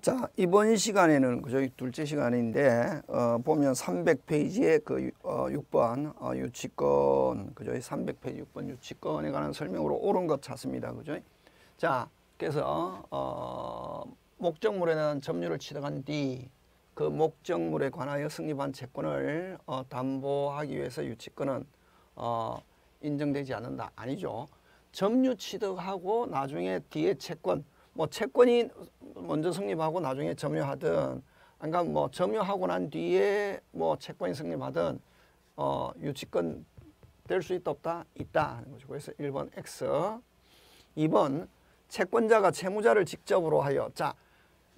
자 이번 시간에는 그 저희 둘째 시간인데 어, 보면 300페이지에 그 어, 6번 어, 유치권 그죠 300페이지 6번 유치권에 관한 설명으로 옳은 것 찾습니다 그죠 자 그래서 어, 목적물에 대한 점유를 취득한 뒤 그 목적물에 관하여 승립한 채권을 어, 담보하기 위해서 유치권은 어, 인정되지 않는다 아니죠 점유 취득하고 나중에 뒤에 채권 뭐 채권이 먼저 성립하고 나중에 점유하든 그니까뭐 점유하고 난 뒤에 뭐 채권이 성립하든 어, 유치권 될 수 있다 없다 있다 하는 거죠. 그래서 1번 X 2번 채권자가 채무자를 직접으로 하여 자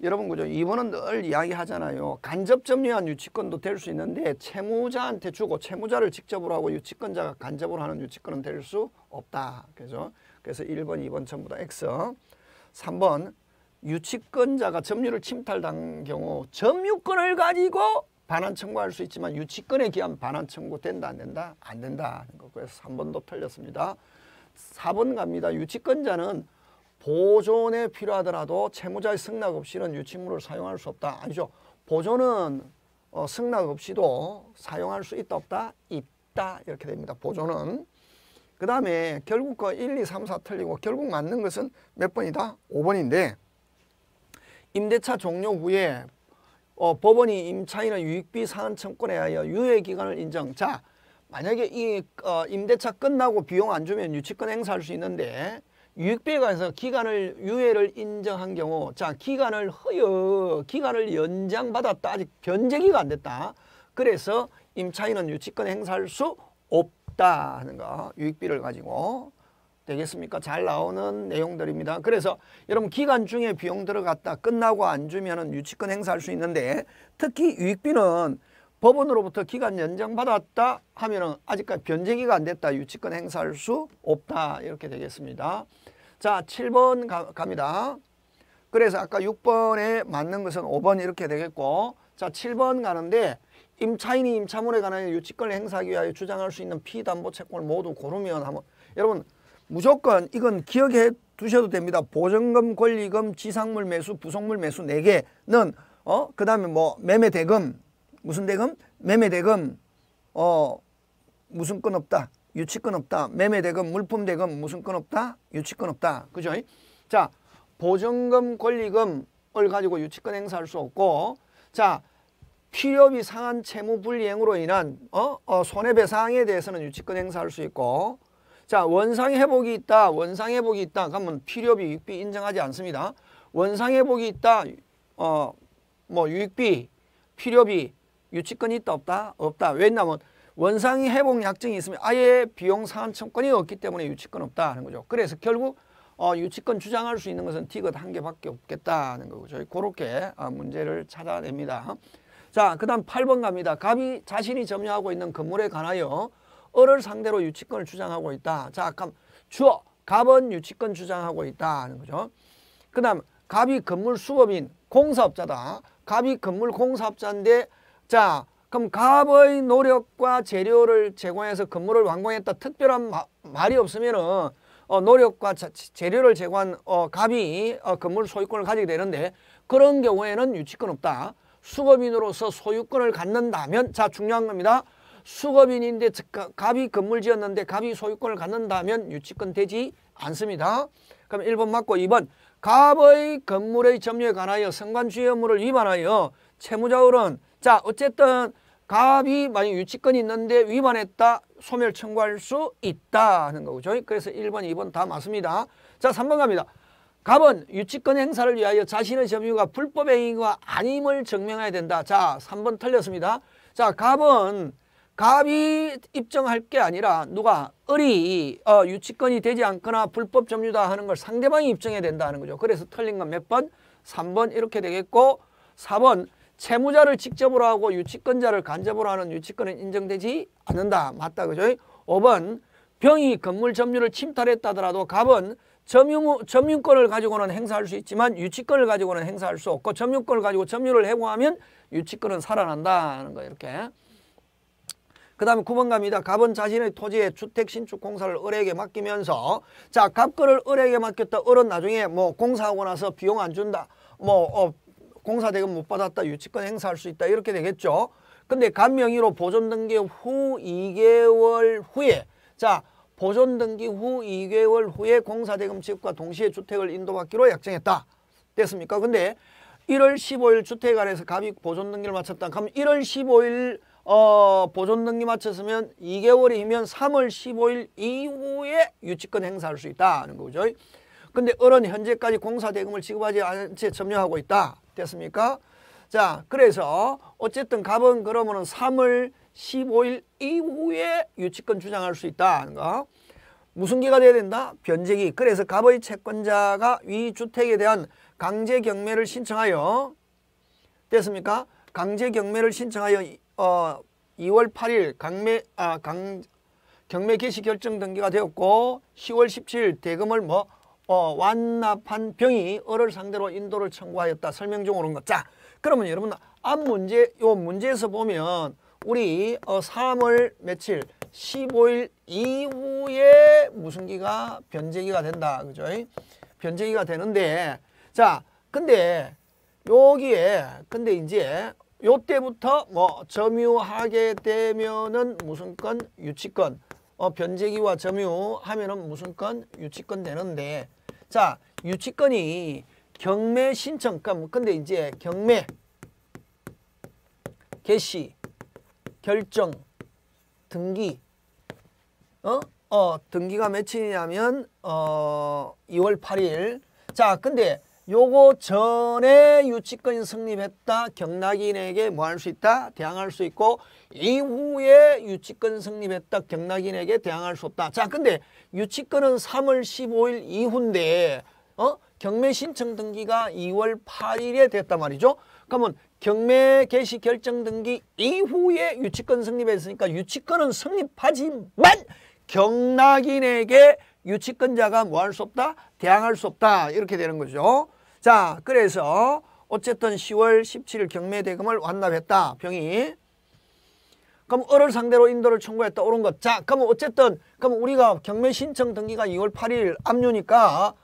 여러분 그죠? 2번은 늘 이야기하잖아요. 간접 점유한 유치권도 될 수 있는데 채무자한테 주고 채무자를 직접으로 하고 유치권자가 간접으로 하는 유치권은 될 수 없다. 그죠? 그래서 1번, 2번 전부 다 X. 3번 유치권자가 점유를 침탈당한 경우 점유권을 가지고 반환 청구할 수 있지만 유치권에 기한 반환 청구 된다 안 된다? 안 된다 하는 거고 해서 3번도 틀렸습니다. 4번 갑니다. 유치권자는 보존에 필요하더라도 채무자의 승낙 없이는 유치물을 사용할 수 없다. 아니죠. 보존은 어, 승낙 없이도 사용할 수 있다 없다? 있다 이렇게 됩니다. 보존은 그 다음에 결국 그 1, 2, 3, 4 틀리고 결국 맞는 것은 몇 번이다? 5번인데 임대차 종료 후에 어, 법원이 임차인의 유익비 상한 청권에 하여 유예기간을 인정. 자, 만약에 이 어, 임대차 끝나고 비용 안 주면 유치권 행사할 수 있는데 유익비에 관해서 기간을 유예를 인정한 경우 자 기간을 허여 기간을 연장받았다 아직 변제기가 안 됐다 그래서 임차인은 유치권 행사할 수 없, 없다 하는 거 유익비를 가지고 되겠습니까? 잘 나오는 내용들입니다. 그래서 여러분 기간 중에 비용 들어갔다 끝나고 안 주면 유치권 행사할 수 있는데 특히 유익비는 법원으로부터 기간 연장받았다 하면 은 아직까지 변제기가 안 됐다 유치권 행사할 수 없다 이렇게 되겠습니다. 자 7번 가, 갑니다. 그래서 아까 6번에 맞는 것은 5번 이렇게 되겠고 자 7번 가는데 임차인이 임차물에 관하여 유치권 행사하기 위하여 주장할 수 있는 피담보 채권을 모두 고르면 한번 여러분 무조건 이건 기억해 두셔도 됩니다. 보증금, 권리금, 지상물 매수, 부속물 매수 네개는 어? 그다음에 뭐 매매 대금 무슨 대금? 매매 대금 어 무슨 건 없다. 유치권 없다. 매매 대금, 물품 대금 무슨 건 없다. 유치권 없다. 그죠? 자, 보증금, 권리금을 가지고 유치권 행사할 수 없고 자, 필요비 상한 채무 불이행으로 인한 어? 어, 손해배상에 대해서는 유치권 행사할 수 있고 자 원상회복이 있다 원상회복이 있다 그러면 필요비 유익비 인정하지 않습니다 원상회복이 있다 어 뭐 유익비 필요비 유치권이 있다 없다 없다 왜냐면 원상 회복 약정이 있으면 아예 비용 상한 청권이 없기 때문에 유치권 없다는 거죠 그래서 결국 어, 유치권 주장할 수 있는 것은 티귿 한 개밖에 없겠다는 거죠 고저 그렇게 어, 문제를 찾아냅니다 자, 그 다음 8번 갑니다. 갑이 자신이 점유하고 있는 건물에 관하여 을을 상대로 유치권을 주장하고 있다. 자, 그럼 주어. 갑은 유치권 주장하고 있다 하는 거죠. 그 다음 갑이 건물 수업인 공사업자다. 갑이 건물 공사업자인데 자 그럼 갑의 노력과 재료를 제공해서 건물을 완공했다 특별한 마, 말이 없으면은 어, 노력과 자, 재료를 제공한 어, 갑이 어, 건물 소유권을 가지게 되는데 그런 경우에는 유치권 없다. 수급인으로서 소유권을 갖는다면 자 중요한 겁니다. 수급인인데 갑이 건물 지었는데 갑이 소유권을 갖는다면 유치권 되지 않습니다. 그럼 1번 맞고 2번 갑의 건물의 점유에 관하여 상관주의 업무를 위반하여 채무자울은 자 어쨌든 갑이 만약 유치권이 있는데 위반했다 소멸 청구할 수 있다 는 거죠. 그래서 1번 2번 다 맞습니다. 자 3번 갑니다. 갑은 유치권 행사를 위하여 자신의 점유가 불법 행위가 아님을 증명해야 된다. 자, 3번 틀렸습니다. 자, 갑은 갑이 입증할 게 아니라 누가 을이 어, 유치권이 되지 않거나 불법 점유다 하는 걸 상대방이 입증해야 된다는 거죠. 그래서 틀린 건 몇 번? 3번 이렇게 되겠고 4번 채무자를 직접으로 하고 유치권자를 간접으로 하는 유치권은 인정되지 않는다. 맞다. 그죠? 5번 병이 건물 점유를 침탈했다더라도 갑은 점유, 점유권을 가지고는 행사할 수 있지만 유치권을 가지고는 행사할 수 없고 점유권을 가지고 점유를 해고하면 유치권은 살아난다는 거 이렇게. 그 다음에 9번 갑니다. 갑은 자신의 토지에 주택 신축 공사를 을에게 맡기면서 자 갑거를 을에게 맡겼다. 을은 나중에 뭐 공사하고 나서 비용 안 준다. 뭐 어, 공사 대금 못 받았다. 유치권 행사할 수 있다. 이렇게 되겠죠. 근데 갑 명의로 보존 등기 후 2개월 후에 자 보존 등기 후 2개월 후에 공사대금 지급과 동시에 주택을 인도받기로 약정했다. 됐습니까? 근데 1월 15일 주택 아래에서 갑이 보존 등기를 마쳤다. 그럼 1월 15일 어, 보존 등기 마쳤으면 2개월이면 3월 15일 이후에 유치권 행사할 수 있다는 거죠. 근데 어른 현재까지 공사 대금을 지급하지 않은 채 점유하고 있다. 됐습니까? 자, 그래서 어쨌든 갑은 그러면은 3월 15일 이후에 유치권 주장할 수 있다는 거. 그러니까 무슨 기가 돼야 된다? 변제기. 그래서 갑의 채권자가 위 주택에 대한 강제 경매를 신청하여 됐습니까? 강제 경매를 신청하여 어, 2월 8일 강매 아, 강 경매 개시 결정 등기가 되었고 10월 17일 대금을 뭐 어, 완납한 병이 어를 상대로 인도를 청구하였다. 설명 중 오른 것. 자, 그러면 여러분 앞 문제 요 문제에서 보면 우리 어 3월 며칠 15일 이후에 무슨기가 변제기가 된다. 그죠? 변제기가 되는데 자 근데 여기에 근데 이제 요때부터 뭐 점유하게 되면은 무슨 건 유치권 어, 변제기와 점유 하면은 무슨 건 유치권 되는데 자 유치권이 경매 신청권 그러니까 뭐 근데 이제 경매 개시 결정, 등기. 어? 어, 등기가 며칠이냐면 어, 2월 8일. 자, 근데 요거 전에 유치권이 성립했다. 경락인에게 뭐 할 수 있다? 대항할 수 있고 이후에 유치권 성립했다. 경락인에게 대항할 수 없다. 자, 근데 유치권은 3월 15일 이후인데 어? 경매 신청 등기가 2월 8일에 됐단 말이죠. 그러면 경매 개시 결정 등기 이후에 유치권 성립했으니까 유치권은 성립하지만 경락인에게 유치권자가 뭐 할 수 없다? 대항할 수 없다. 이렇게 되는 거죠. 자, 그래서 어쨌든 10월 17일 경매 대금을 완납했다. 병이. 그럼 을을 상대로 인도를 청구했다. 옳은 것. 자, 그럼 어쨌든 그럼 우리가 경매 신청 등기가 2월 8일 압류니까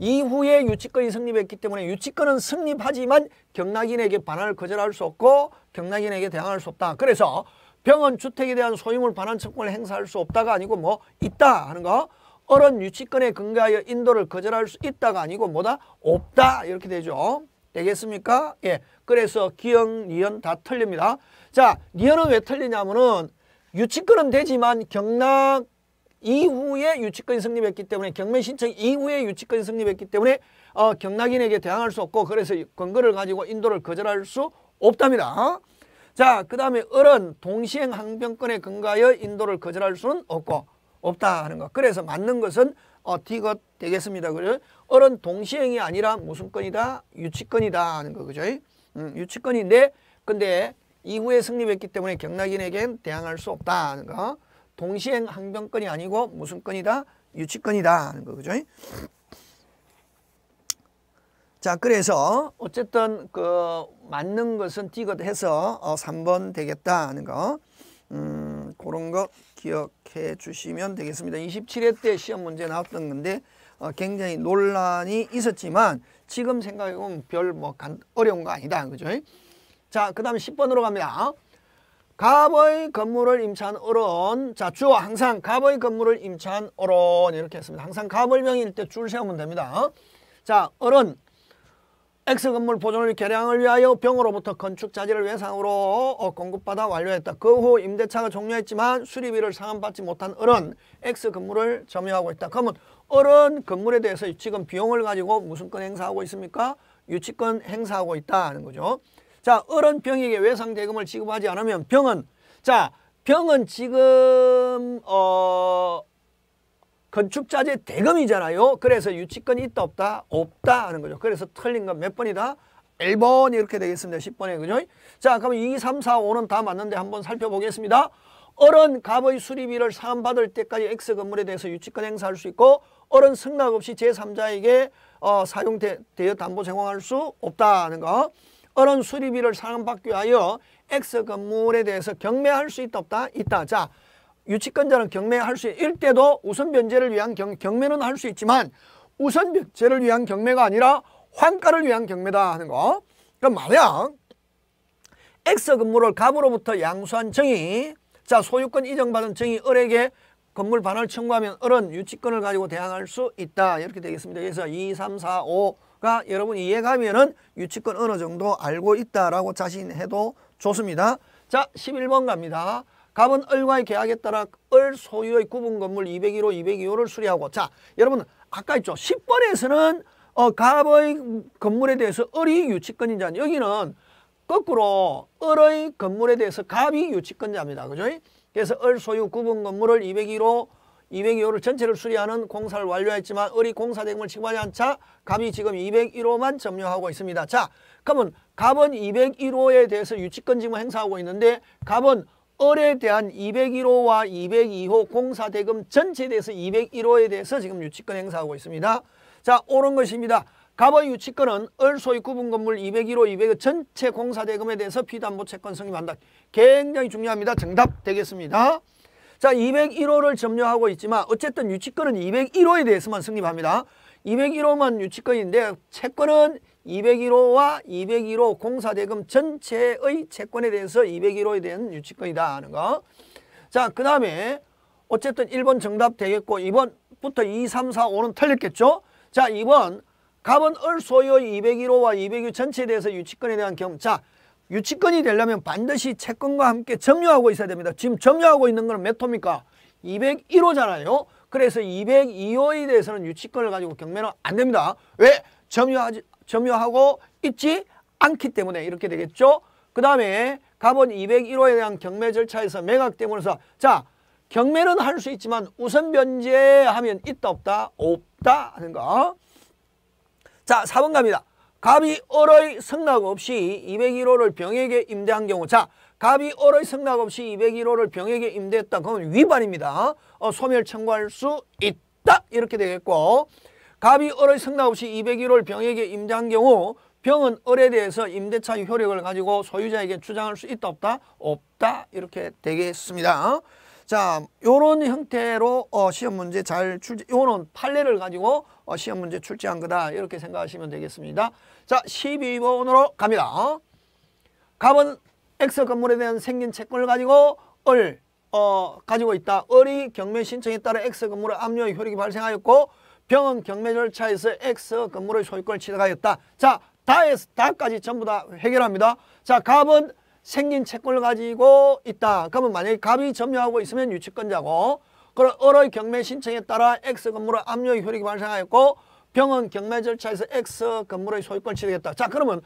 이후에 유치권이 성립했기 때문에 유치권은 성립하지만 경락인에게 반환을 거절할 수 없고 경락인에게 대항할 수 없다. 그래서 병원 주택에 대한 소유물 반환 청구를 행사할 수 없다가 아니고 뭐 있다 하는 거 어른 유치권에 근거하여 인도를 거절할 수 있다가 아니고 뭐다 없다 이렇게 되죠. 되겠습니까? 예. 그래서 기형, 니은 다 틀립니다. 자, 니은은 왜 틀리냐면은 유치권은 되지만 경락 이후에 유치권이 성립했기 때문에 경매 신청 이후에 유치권이 성립했기 때문에 어, 경락인에게 대항할 수 없고 그래서 권고를 가지고 인도를 거절할 수 없답니다. 자, 그 다음에 어른 동시행 항변권에 근거하여 인도를 거절할 수는 없고 없다 하는 것. 그래서 맞는 것은 어, 디것 되겠습니다. 그죠? 을은 동시행이 아니라 무슨 건이다? 유치권이다 하는 거. 그죠? 음, 유치권인데 근데 이후에 성립했기 때문에 경락인에겐 대항할 수 없다 하는 거. 동시행 항변권이 아니고 무슨 건이다? 유치권이다 하는 거 그죠? 자 그래서 어쨌든 그 맞는 것은 띠것 해서 어 3번 되겠다 하는 거 음, 그런 거 기억해 주시면 되겠습니다. 27회 때 시험 문제 나왔던 건데 어, 굉장히 논란이 있었지만 지금 생각해보면 별뭐 어려운 거 아니다. 그죠? 자, 그 다음에 10번으로 갑니다. 갑의 건물을 임차한 어른 자 주어 항상 갑의 건물을 임차한 어은 이렇게 했습니다. 항상 갑을명일 때 줄 세우면 됩니다. 자 을은 X 건물 보존을 개량을 위하여 병으로부터 건축 자재를 외상으로 어, 공급받아 완료했다. 그 후 임대차가 종료했지만 수리비를 상환받지 못한 을은 X 건물을 점유하고 있다. 그러면 어른 건물에 대해서 지금 비용을 가지고 무슨 건 행사하고 있습니까? 유치권 행사하고 있다는 거죠. 자, 어른 병에게 외상 대금을 지급하지 않으면 병은 자, 병은 지금 어 건축자재 대금이잖아요. 그래서 유치권이 있다 없다? 없다 하는 거죠. 그래서 틀린 건 몇 번이다? 1번 이렇게 되겠습니다. 10번에 그죠? 자, 그러면 2, 3, 4, 5는 다 맞는데 한번 살펴보겠습니다. 어른 갑의 수리비를 사은받을 때까지 X 건물에 대해서 유치권 행사할 수 있고 어른 승낙 없이 제3자에게 어, 사용대여 담보 제공할 수 없다는 거. 어른 수리비를 상환받기 위하여 X 건물에 대해서 경매할 수 있다 없다? 있다. 자, 유치권자는 경매할 수 있, 일때도 우선 변제를 위한 경, 경매는 할 수 있지만 우선 변제를 위한 경매가 아니라 환가를 위한 경매다 하는 거. 그럼 만약 X 건물을 갑으로부터 양수한 정이 자 소유권 이전받은 정이 을에게 건물 반을 청구하면 을은 유치권을 가지고 대항할 수 있다. 이렇게 되겠습니다. 그래서 2, 3, 4, 5가 여러분 이해가면은 유치권 어느 정도 알고 있다라고 자신해도 좋습니다. 자, 11번 갑니다. 갑은 을과의 계약에 따라 을 소유의 구분 건물 201호, 202호를 수리하고 자, 여러분 아까 있죠. 10번에서는 어, 갑의 건물에 대해서 을이 유치권인자 여기는 거꾸로 을의 건물에 대해서 갑이 유치권자입니다. 그죠? 그래서 을 소유 구분 건물을 201호, 202호를 전체를 수리하는 공사를 완료했지만 어이 공사 대금을 지급하지 않자 갑이 지금 201호만 점유하고 있습니다. 자, 그러면 갑은 201호에 대해서 유치권 지금 행사하고 있는데 갑은 을에 대한 201호와 202호 공사 대금 전체에 대해서 201호에 대해서 지금 유치권 행사하고 있습니다. 자, 옳은 것입니다. 갑의 유치권은 을소위 구분 건물 201호 200의 전체 공사 대금에 대해서 피담보 채권 성립한다. 굉장히 중요합니다. 정답 되겠습니다. 자 201호를 점유하고 있지만 어쨌든 유치권은 201호에 대해서만 승립합니다. 201호만 유치권인데 채권은 201호와 201호 공사대금 전체의 채권에 대해서 201호에 대한 유치권이다 하는 거. 자, 그 다음에 어쨌든 1번 정답 되겠고 2번부터 2, 3, 4, 5는 틀렸겠죠? 자, 2번 갑은 을소유 201호와 201호 전체에 대해서 유치권에 대한 경험. 자, 유치권이 되려면 반드시 채권과 함께 점유하고 있어야 됩니다. 지금 점유하고 있는 거는 몇 호입니까? 201호잖아요. 그래서 202호에 대해서는 유치권을 가지고 경매는 안 됩니다. 왜? 점유하지, 점유하고 있지 않기 때문에 이렇게 되겠죠. 그 다음에 가본 201호에 대한 경매 절차에서 매각 때문에서 자 경매는 할 수 있지만 우선 변제하면 있다 없다 없다 하는 거. 자 4번 갑니다. 갑이 을의 승낙 없이 201호를 병에게 임대한 경우 자 갑이 을의 승낙 없이 201호를 병에게 임대했다 그건 위반입니다 어, 소멸 청구할 수 있다 이렇게 되겠고 갑이 을의 승낙 없이 201호를 병에게 임대한 경우 병은 을에 대해서 임대차 효력을 가지고 소유자에게 주장할 수 있다 없다 없다 이렇게 되겠습니다 자, 요런 형태로 어, 시험 문제 잘 출제, 요는 판례를 가지고 어, 시험 문제 출제한 거다. 이렇게 생각하시면 되겠습니다. 자, 12번으로 갑니다. 갑은 X 건물에 대한 생긴 채권을 가지고 을, 어, 가지고 있다. 을이 경매 신청에 따라 X 건물의 압류의 효력이 발생하였고 병은 경매 절차에서 X 건물의 소유권을 취득하였다. 자, 다에서 다까지 전부 다 해결합니다. 자, 갑은 생긴 채권을 가지고 있다. 그러면 만약에 갑이 점유하고 있으면 유치권자고 그럼 을의 경매 신청에 따라 X 건물의 압류의 효력이 발생하였고 병은 경매 절차에서 X 건물의 소유권 취득했다. 자 그러면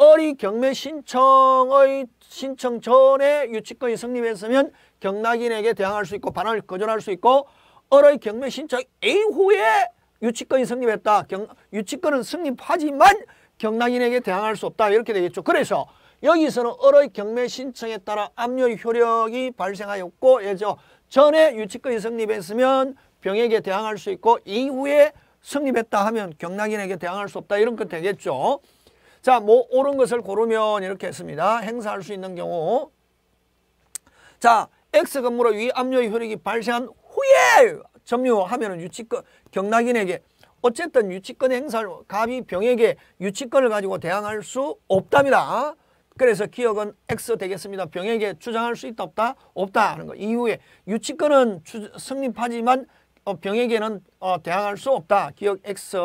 을이 경매 신청의 신청 전에 유치권이 성립했으면 경락인에게 대항할 수 있고 반환을 거절할 수 있고 을의 경매 신청 이후에 유치권이 성립했다. 경, 유치권은 성립하지만 경락인에게 대항할 수 없다. 이렇게 되겠죠. 그래서 여기서는 을의 경매 신청에 따라 압류의 효력이 발생하였고 예죠. 전에 유치권이 성립했으면 병에게 대항할 수 있고 이후에 성립했다 하면 경락인에게 대항할 수 없다 이런 것 되겠죠. 자, 뭐 옳은 것을 고르면 이렇게 했습니다. 행사할 수 있는 경우 자, X 건물의 위압류의 효력이 발생한 후에 점유하면 유치권 경락인에게 어쨌든 유치권 행사를 갑이 병에게 유치권을 가지고 대항할 수 없답니다. 그래서 기억은 X 되겠습니다. 병에게 주장할 수 있다 없다? 없다 하는 거. 이후에 유치권은 성립하지만 어, 병에게는 어, 대항할 수 없다. 기억 X.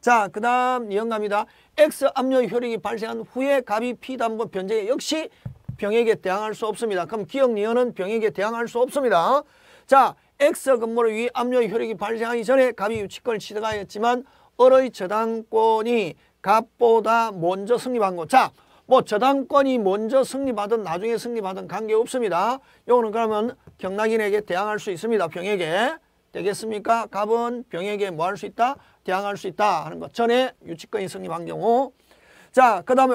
자, 그 다음 이영갑니다 X 압류 효력이 발생한 후에 갑이 피담보 변제 역시 병에게 대항할 수 없습니다. 그럼 기억 니은은 병에게 대항할 수 없습니다. 자, X 근무를 위해 압류 효력이 발생하기 전에 갑이 유치권을 취득하였지만 어의 저당권이 갑보다 먼저 승립한 것. 자, 뭐 저당권이 먼저 승리받은 나중에 승리받은 관계없습니다. 요거는 그러면 경락인에게 대항할 수 있습니다. 병에게. 되겠습니까? 갑은 병에게 뭐 할 수 있다? 대항할 수 있다 하는 것. 전에 유치권이 승리한 경우. 자, 그 다음에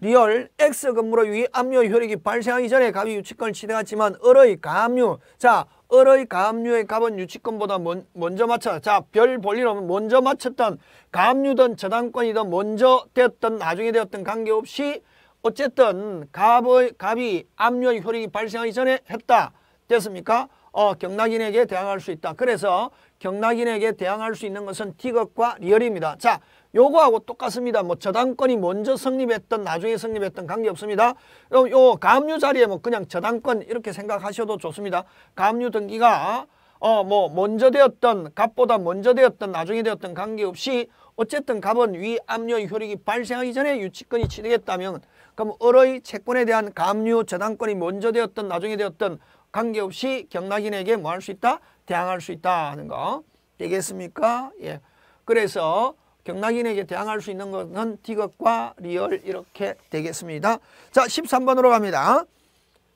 리얼 X 근무로 유 압류 효력이 발생하기 전에 갑이 유치권을 취득했지만 을의 가류 자, 을의 가압류의 갑은 유치권보다 먼, 먼저 맞춰. 자, 별 볼일 없는 먼저 맞췄던 가압류든 저당권이든 먼저 되었던 나중에 되었던 관계없이 어쨌든 갑의, 갑이 압류의 효력이 발생하기 전에 했다. 됐습니까? 어, 경락인에게 대항할 수 있다. 그래서 경락인에게 대항할 수 있는 것은 티격과 리얼입니다. 자, 요거하고 똑같습니다. 뭐 저당권이 먼저 성립했던 나중에 성립했던 관계없습니다. 요, 요 가압류 자리에 뭐 그냥 저당권 이렇게 생각하셔도 좋습니다. 가압류 등기가 어 뭐 먼저 되었던 값보다 먼저 되었던 나중에 되었던 관계없이 어쨌든 값은 위압류의 효력이 발생하기 전에 유치권이 취득했다면 그럼 을의 채권에 대한 가압류 저당권이 먼저 되었던 나중에 되었던 관계없이 경락인에게 뭐 할 수 있다? 대항할 수 있다 하는 거 되겠습니까? 예. 그래서 경락인에게 대항할 수 있는 것은 디귿과 리얼 이렇게 되겠습니다. 자 13번으로 갑니다.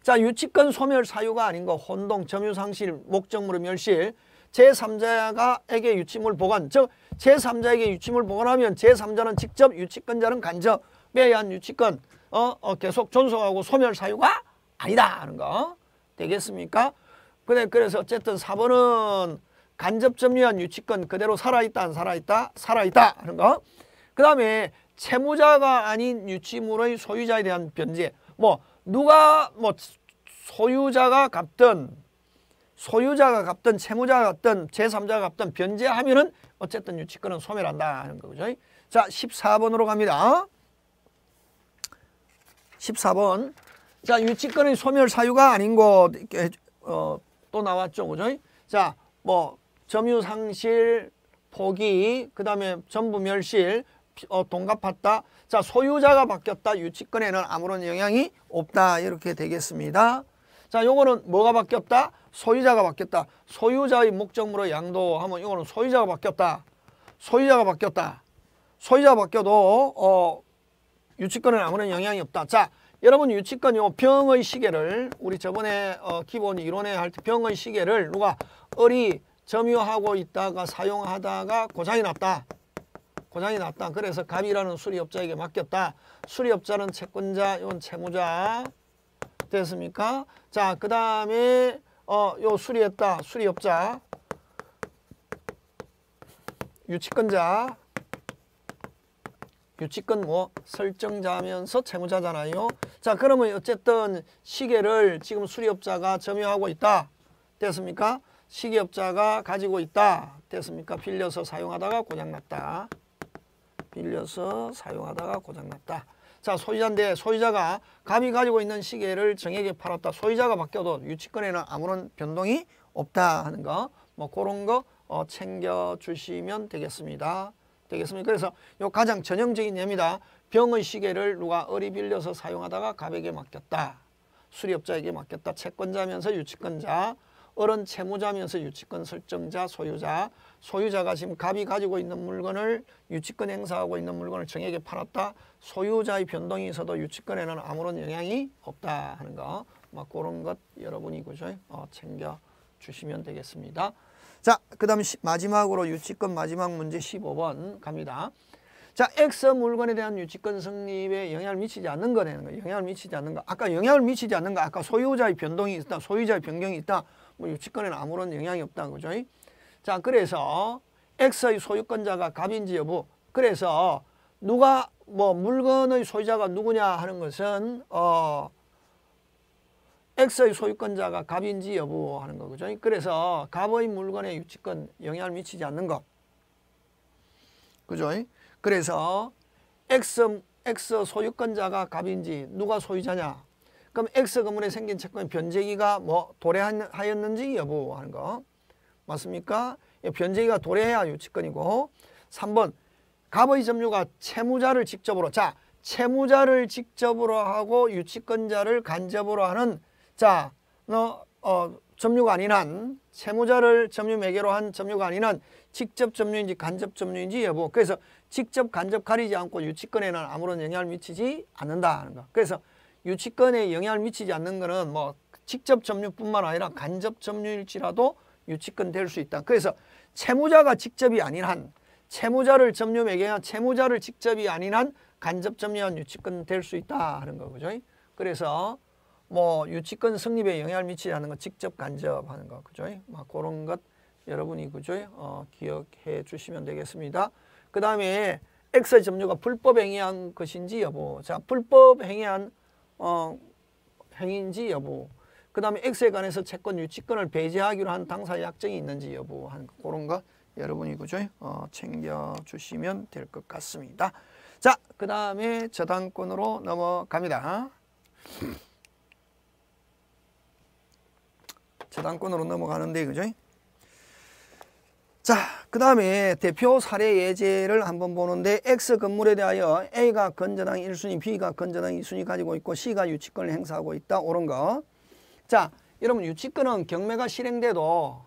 자 유치권 소멸 사유가 아닌 거 혼동, 점유상실, 목적물의 멸실 제3자가에게 유치물 보관 즉 제3자에게 유치물 보관하면 제3자는 직접 유치권자는 간접에 의 유치권 어, 어, 계속 존속하고 소멸 사유가 아니다 하는 거 되겠습니까? 근데 그래서 어쨌든 4번은 간접점유한 유치권 그대로 살아있다 안 살아있다 살아있다 하는 거. 그 다음에 채무자가 아닌 유치물의 소유자에 대한 변제. 뭐 누가 뭐 소유자가 갚든 소유자가 갚든 채무자가 갚든 제3자가 갚든 변제하면은 어쨌든 유치권은 소멸한다 하는 거죠. 자 14번으로 갑니다. 14번 자 유치권의 소멸 사유가 아닌 것 어, 또 나왔죠. 그죠? 자뭐 점유상실, 포기, 그 다음에 전부 멸실, 어, 동갑았다. 자, 소유자가 바뀌었다. 유치권에는 아무런 영향이 없다. 이렇게 되겠습니다. 자, 요거는 뭐가 바뀌었다? 소유자가 바뀌었다. 소유자의 목적물로 양도하면 요거는 소유자가 바뀌었다. 소유자가 바뀌었다. 소유자가 바뀌어도 어, 유치권에는 아무런 영향이 없다. 자, 여러분 유치권 요 병의 시계를 우리 저번에 어, 기본 이론에 할 때 병의 시계를 누가 어리 점유하고 있다가 사용하다가 고장이 났다. 고장이 났다. 그래서 갑이라는 수리업자에게 맡겼다. 수리업자는 채권자, 요 채무자. 됐습니까? 자, 그 다음에 어, 요 수리했다. 수리업자. 유치권자. 유치권 뭐 설정자면서 채무자잖아요. 자, 그러면 어쨌든 시계를 지금 수리업자가 점유하고 있다. 됐습니까? 시기업자가 가지고 있다. 됐습니까? 빌려서 사용하다가 고장났다. 빌려서 사용하다가 고장났다. 자 소유자인데 소유자가 감히 가지고 있는 시계를 정에게 팔았다. 소유자가 바뀌어도 유치권에는 아무런 변동이 없다 하는 거. 뭐 그런 거 어, 챙겨주시면 되겠습니다. 되겠습니까? 그래서 요 가장 전형적인 예입니다. 병의 시계를 누가 어리 빌려서 사용하다가 갑에게 맡겼다. 수리업자에게 맡겼다. 채권자면서 유치권자. 어른 채무자면서 유치권 설정자, 소유자, 소유자가 지금 갑이 가지고 있는 물건을 유치권 행사하고 있는 물건을 정에게 팔았다. 소유자의 변동이 있어도 유치권에는 아무런 영향이 없다 하는 거. 막 뭐 그런 것 여러분이 그죠? 어, 챙겨 주시면 되겠습니다. 자, 그다음 마지막으로 유치권 마지막 문제 15번 갑니다. 자, X 물건에 대한 유치권 성립에 영향을 미치지 않는 거라는 거요 영향을 미치지 않는 거. 아까 영향을 미치지 않는 거. 아까 소유자의 변동이 있다. 소유자의 변경이 있다. 뭐 유치권에는 아무런 영향이 없다는 거죠. 자 그래서 X의 소유권자가 갑인지 여부 그래서 누가 뭐 물건의 소유자가 누구냐 하는 것은 어 X의 소유권자가 갑인지 여부 하는 거죠. 그래서 갑의 물건의 유치권 영향을 미치지 않는 것. 그죠? 그래서 X, X 소유권자가 갑인지 누가 소유자냐 그럼 X 건물에 생긴 채권의 변제기가 뭐 도래하였는지 여부 하는 거 맞습니까? 예, 변제기가 도래해야 유치권이고 3번 갑의 점유가 채무자를 직접으로 자 채무자를 직접으로 하고 유치권자를 간접으로 하는 자 너, 어, 점유가 아닌 한 채무자를 점유 매개로 한 점유가 아닌 한 직접 점유인지 간접 점유인지 여부 그래서 직접 간접 가리지 않고 유치권에는 아무런 영향을 미치지 않는다 하는 거 그래서 유치권에 영향을 미치지 않는 것은 뭐 직접 점유뿐만 아니라 간접 점유일지라도 유치권 될 수 있다. 그래서 채무자가 직접이 아닌 한 채무자를 점유 매개한 채무자를 직접이 아닌 한 간접 점유한 유치권 될 수 있다 하는 거 그죠? 그래서 뭐 유치권 성립에 영향을 미치지 않는 것 직접 간접하는 거 그죠? 막 뭐 그런 것 여러분이 그죠? 어, 기억해 주시면 되겠습니다. 그 다음에 엑셀 점유가 불법 행위한 것인지 여부. 자, 불법 행위한 어, 행인지 여부 그 다음에 X에 관해서 채권 유치권을 배제하기로 한 당사의 약정이 있는지 여부 한 그런 거 여러분이 그죠? 어, 챙겨주시면 될 것 같습니다. 자, 그 다음에 저당권으로 넘어갑니다. 저당권으로 넘어가는데 그죠? 자, 그 다음에 대표 사례 예제를 한번 보는데 X 건물에 대하여 A가 건전한 1순위, B가 건전한 2순위 가지고 있고 C가 유치권을 행사하고 있다. 옳은 거. 자, 여러분 유치권은 경매가 실행돼도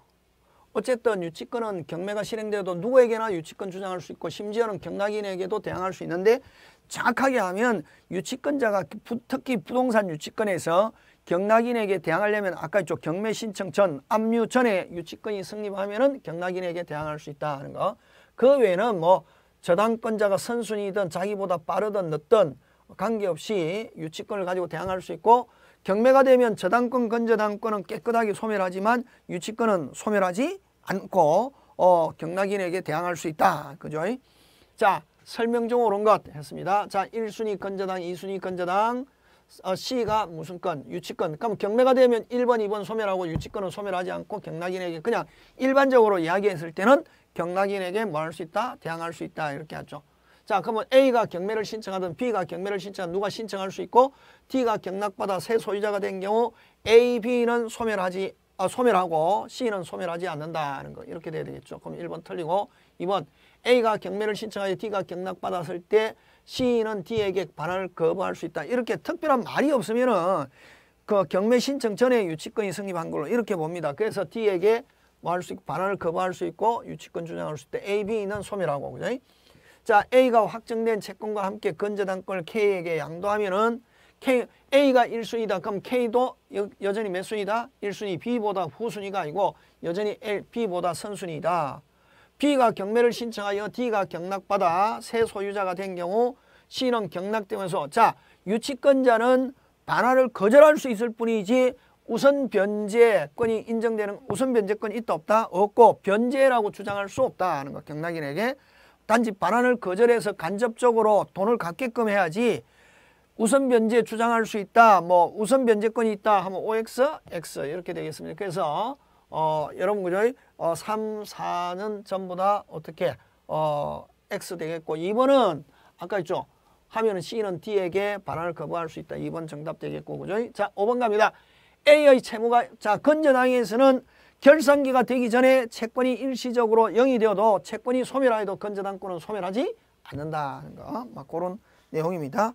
어쨌든 유치권은 경매가 실행돼도 누구에게나 유치권 주장할 수 있고 심지어는 경락인에게도 대항할 수 있는데 정확하게 하면 유치권자가 특히 부동산 유치권에서 경락인에게 대항하려면 아까 이쪽 경매 신청 전, 압류 전에 유치권이 승립하면은 경락인에게 대항할 수 있다 하는 거. 그 외에는 뭐 저당권자가 선순위든 자기보다 빠르든 늦든 관계없이 유치권을 가지고 대항할 수 있고 경매가 되면 저당권, 건저당권은 깨끗하게 소멸하지만 유치권은 소멸하지 않고 어, 경락인에게 대항할 수 있다. 그죠? 자, 설명 중 옳은 것 했습니다. 자, 1순위 건저당, 2순위 건저당, 어, C가 무슨 건? 유치권. 그럼 경매가 되면 1번, 2번 소멸하고 유치권은 소멸하지 않고 경락인에게 그냥 일반적으로 이야기했을 때는 경락인에게 뭐 할 수 있다? 대항할 수 있다. 이렇게 하죠. 자 그러면 A가 경매를 신청하든 B가 경매를 신청하든 누가 신청할 수 있고 D가 경락받아 새 소유자가 된 경우 A, B는 소멸하지 아, 소멸하고 C는 소멸하지 않는다는 거 이렇게 돼야 되겠죠. 그럼 1번 틀리고 2번 A가 경매를 신청하여 D가 경락받았을 때 C는 D에게 반환을 거부할 수 있다. 이렇게 특별한 말이 없으면은 그 경매 신청 전에 유치권이 성립한 걸로 이렇게 봅니다. 그래서 D에게 뭐할수 있고 반환을 거부할 수 있고 유치권 주장할 수 있다. A, B는 소멸하고 그죠? 자 A가 확정된 채권과 함께 건재단권을 K에게 양도하면은 K, A가 1순위다. 그럼 K도 여, 전히몇 순위다? 1순위 B보다 후순위가 아니고 여전히 L, B보다 선순위다. B가 경매를 신청하여 D가 경락받아 새 소유자가 된 경우 C는 경락되면서 자 유치권자는 반환을 거절할 수 있을 뿐이지 우선 변제권이 인정되는 우선 변제권이 있다 없다 없고 변제라고 주장할 수 없다 하는 거 경락인에게 단지 반환을 거절해서 간접적으로 돈을 갖게끔 해야지 우선 변제 주장할 수 있다 뭐 우선 변제권이 있다 하면 OX, X 이렇게 되겠습니다. 그래서 어, 여러분 그죠? 어, 3, 4는 전부 다 어떻게 어, X 되겠고 2번은 아까 있죠? 하면은 C는 D에게 반환을 거부할 수 있다. 2번 정답 되겠고 그죠? 자 5번 갑니다. A의 채무가 자 건전항에서는 결산기가 되기 전에 채권이 일시적으로 0이 되어도 채권이 소멸하여도 건전항권은 소멸하지 않는다는 거. 막 그런 내용입니다.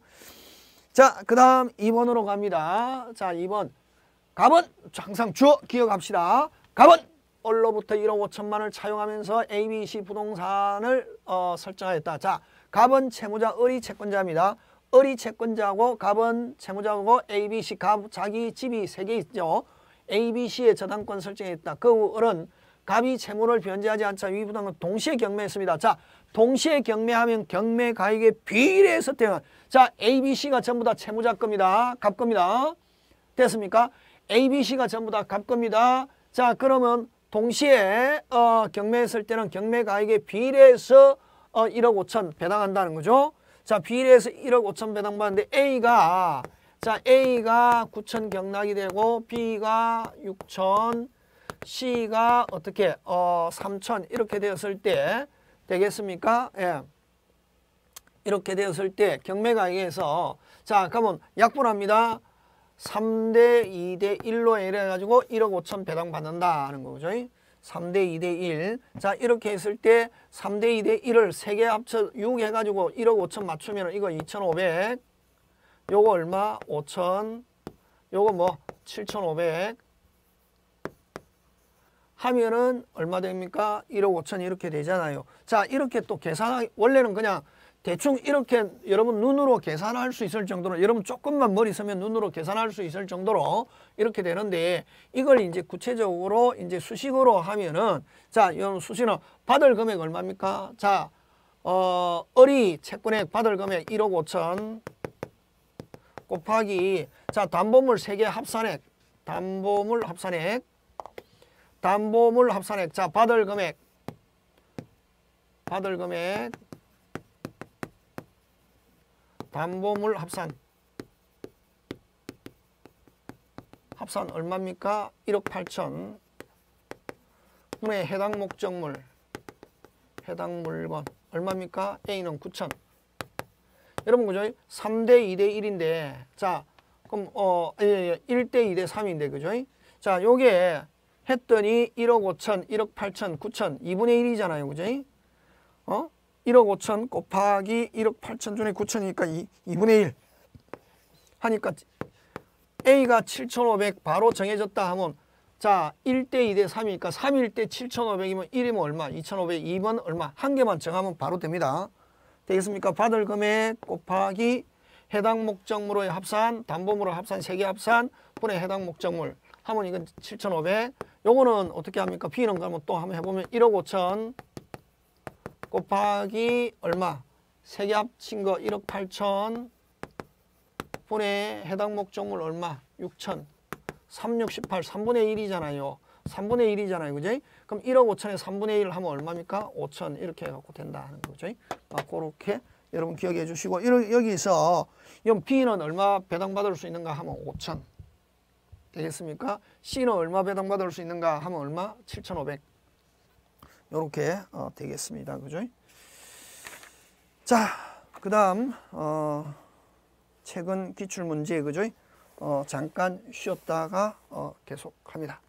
자, 그 다음 2번으로 갑니다. 자, 2번. 갑은 항상 주어 기억합시다. 갑은 언로부터 1억 5천만을 차용하면서 ABC 부동산을 어, 설정하였다. 자, 갑은 채무자, 을이 채권자입니다. 을이 채권자고 갑은 채무자고 ABC 갑 자기 집이 세 개 있죠. ABC의 저당권 설정했다. 그 후 을은 갑이 채무를 변제하지 않자 위부당은 동시에 경매했습니다. 자, 동시에 경매하면 경매 가액에 비례해서 대응 자, ABC가 전부 다 채무자 겁니다. 갑 겁니다. 됐습니까? ABC가 전부 다 갑 겁니다. 자 그러면 동시에 어, 경매했을 때는 경매가액에 비례해서 어, 1억 5천 배당한다는 거죠. 자 비례해서 1억 5천 배당받는데 A가 자 A가 9천 경락이 되고 B가 6천 C가 어떻게 어 3천 이렇게 되었을 때 되겠습니까? 예. 이렇게 되었을 때 경매가액에서 자 그러면 약분합니다. 3대 2대 1로 해가지고 1억 5천 배당 받는다 는 거죠. 3대 2대 1. 자, 이렇게 했을 때 3대 2대 1을 3개 합쳐 6 해가지고 1억 5천 맞추면 이거 2,500. 요거 얼마? 5천. 요거 뭐? 7,500. 하면은 얼마 됩니까? 1억 5천 이렇게 되잖아요. 자, 이렇게 또 계산, 원래는 그냥 대충 이렇게 여러분 눈으로 계산할 수 있을 정도로 여러분 조금만 머리 서면 눈으로 계산할 수 있을 정도로 이렇게 되는데 이걸 이제 구체적으로 이제 수식으로 하면은 자 이런 수식은 받을 금액 얼마입니까? 자 어, 어리 채권액 받을 금액 1억 5천 곱하기 자 담보물 3개 합산액 담보물 합산액 담보물 합산액 자 받을 금액 받을 금액 담보물 합산 합산 얼마입니까? 1억 8천 분의 해당 목적물 해당 물건 얼마입니까? A는 9천 여러분 그죠? 3대 2대 1인데 자 그럼 어 예, 예, 1대 2대 3인데 그죠? 자 요게 했더니 1억 5천 1억 8천 9천 2분의 1이잖아요 그죠? 어? 1억 5천 곱하기 1억 8천 중에 9천이니까 2, 2분의 1 하니까 A가 7,500 바로 정해졌다 하면 자 1대 2대 3이니까 3일 때 7,500이면 1이면 얼마 2,500 2번 얼마 한 개만 정하면 바로 됩니다. 되겠습니까? 받을 금액 곱하기 해당 목적물의 합산, 담보물의 합산, 세 개 합산 분의 해당 목적물 하면 이건 7,500 요거는 어떻게 합니까? B는 가러면또 한번 해보면 1억 5천 곱하기 얼마? 세개 합친 거 1억 8천 분의 해당 목적물 얼마? 6천 3, 6, 18, 3분의 1이잖아요. 3분의 1이잖아요. 그지? 그럼 1억 5천에 3분의 1 하면 얼마입니까? 5천 이렇게 해갖고 된다 는 거죠. 막 그렇게 여러분 기억해 주시고 이러, 여기서 이럼 B는 얼마 배당받을 수 있는가 하면 5천 되겠습니까? C는 얼마 배당받을 수 있는가 하면 얼마? 7,500 이렇게 어, 되겠습니다. 그죠? 자, 그 다음 어, 최근 기출문제 그죠? 어, 잠깐 쉬었다가 어, 계속합니다.